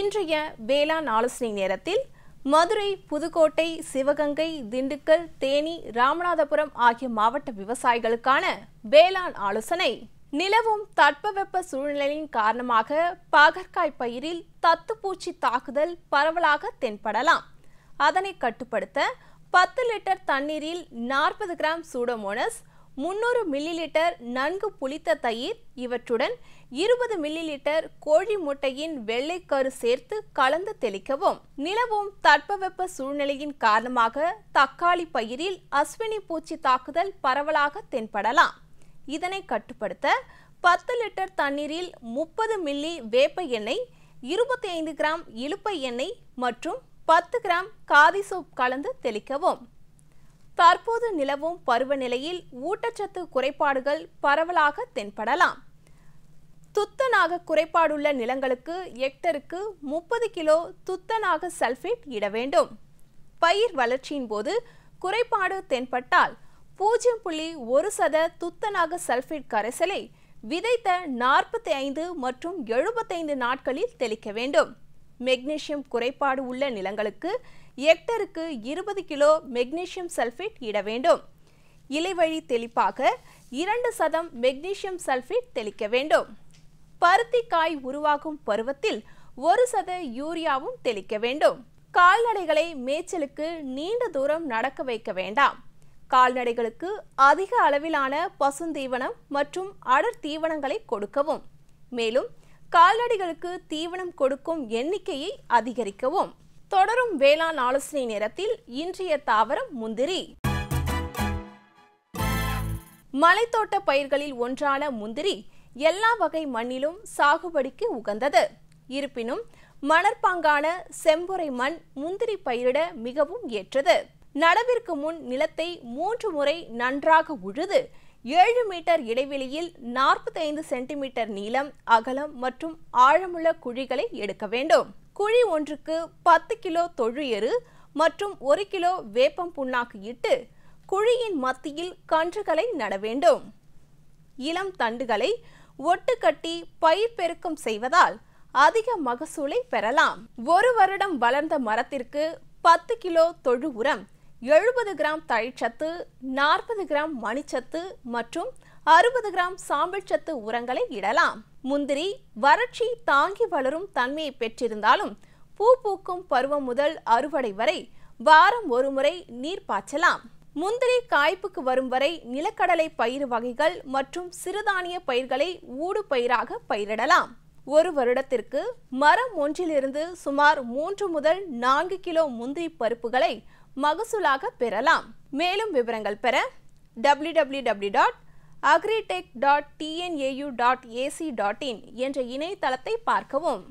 இன்றைய வேளாண் ஆலோசனை நேரத்தில் மதுரை புதுக்கோட்டை சிவகங்கை திண்டுக்கல் தேனி ராமநாதபுரம் ஆகிய மாவட்ட விவசாயிகளுக்கான வேளாண் ஆலோசனை நிலவும் தட்பவெப்ப சூழ்நிலையின் காரணமாக பாகற்காய் பயிரில் தத்துப்பூச்சி தாக்குதல் பரவலாக தென்படலாம் அதனை கட்டுப்படுத்த பத்து லிட்டர் தண்ணீரில் நாற்பது கிராம் சூடோமோனஸ் முன்னூறு மில்லி லிட்டர் நன்கு புளித்த தயிர் இவற்றுடன் இருபது மில்லி லிட்டர் கோழி முட்டையின் வெள்ளைக்கரு சேர்த்து கலந்து தெளிக்கவும் நிலவும் தட்பவெப்ப சூழ்நிலையின் காரணமாக தக்காளி பயிரில் அஸ்வினி பூச்சி தாக்குதல் பரவலாக தென்படலாம் இதனை கட்டுப்படுத்த பத்து லிட்டர் தண்ணீரில் முப்பது மில்லி வேப்ப எண்ணெய் இருபத்தி ஐந்து கிராம் இழுப்பை எண்ணெய் மற்றும் பத்து கிராம் காதி சோப் கலந்து தெளிக்கவும் தற்போது நிலவும் பருவநிலையில் ஊட்டச்சத்து குறைபாடுகள் பரவலாக தென்படலாம் துத்தநாக குறைபாடுள்ள நிலங்களுக்கு எக்டருக்கு முப்பது கிலோ துத்தநாக சல்ஃபேட் இட வேண்டும் பயிர் வளர்ச்சியின் போது குறைபாடு தென்பட்டால் பூஜ்ஜியம் புள்ளி ஒரு சத துத்தநாக சல்ஃபேட் கரைசலை விதைத்த நாற்பத்தி ஐந்து மற்றும் எழுபத்தைந்து நாட்களில் தெளிக்க வேண்டும் மெக்னீசியம் குறைபாடு உள்ள நிலங்களுக்கு ஹெக்டருக்கு இருபது கிலோ மெக்னீஷியம் சல்ஃபேட் இட வேண்டும் இலைவழி தெளிப்பாக இரண்டு சதம் மெக்னீஷியம் சல்ஃபேட் தெளிக்க வேண்டும் பருத்தி காய் உருவாகும் பருவத்தில் ஒரு சத யூரியாவும் தெளிக்க வேண்டும் கால்நடைகளை மேய்ச்சலுக்கு நீண்ட தூரம் நடக்க வைக்க வேண்டாம் கால்நடைகளுக்கு அதிக அளவிலான பசுந்தீவனம் மற்றும் அடர் தீவனங்களை கொடுக்கவும் மேலும் கால்நடைகளுக்கு தீவனம் கொடுக்கும் எண்ணிக்கையை அதிகரிக்கவும் தொடரும் வேளாண் ஆலோசனை நேரத்தில் இன்றைய தாவரம் முந்திரி மலைத்தோட்ட பயிர்களில் ஒன்றான முந்திரி எல்லா வகை மண்ணிலும் சாகுபடிக்கு உகந்தது இருப்பினும் மணற்பாங்கான செம்புரை மண் முந்திரி பயிரிட மிகவும் ஏற்றது நடவிற்கு முன் நிலத்தை மூன்று முறை நன்றாக உழுது ஏழு மீட்டர் இடைவெளியில் நாற்பத்தைந்து சென்டிமீட்டர் நீளம் அகலம் மற்றும் ஆழமுள்ள குழிகளை எடுக்க வேண்டும் குழி ஒன்றுக்கு பத்து கிலோ தொழு எரு மற்றும் ஒரு கிலோ வேப்பம் புண்ணாக்கு இட்டு குழியின் மத்தியில் கன்றுகளை நட வேண்டும் இளம் தண்டுகளை ஒட்டு கட்டி பயிர் பெருக்கம் செய்வதால் அதிக மகசூலை பெறலாம் ஒரு வருடம் வளர்ந்த மரத்திற்கு பத்து கிலோ தொழு உரம் எழுபது கிராம் தழிச்சத்து நாற்பது கிராம் மணிச்சத்து மற்றும் அறுபது கிராம் சாம்பல் சத்து உரங்களை இடலாம் முந்திரி வறட்சி தாங்கி வளரும் தன்மையை பெற்றிருந்தாலும் பூ பூக்கும் பருவம் முதல் அறுவடை வரை வாரம் ஒரு முறை நீர் பாய்ச்சலாம் முந்திரி காய்ப்புக்கு வரும் வரை நிலக்கடலை பயிர் வகைகள் மற்றும் சிறுதானிய பயிர்களை ஊடு பயிராக பயிரிடலாம் ஒரு வருடத்திற்கு மரம் ஒன்றிலிருந்து சுமார் மூன்று முதல் நான்கு கிலோ முந்திரி பருப்புகளை மகசூலாக பெறலாம் மேலும் விவரங்கள் பெற W W W dot agritech dot TNAU dot AC dot in என்ற இணையதளத்தை பார்க்கவும்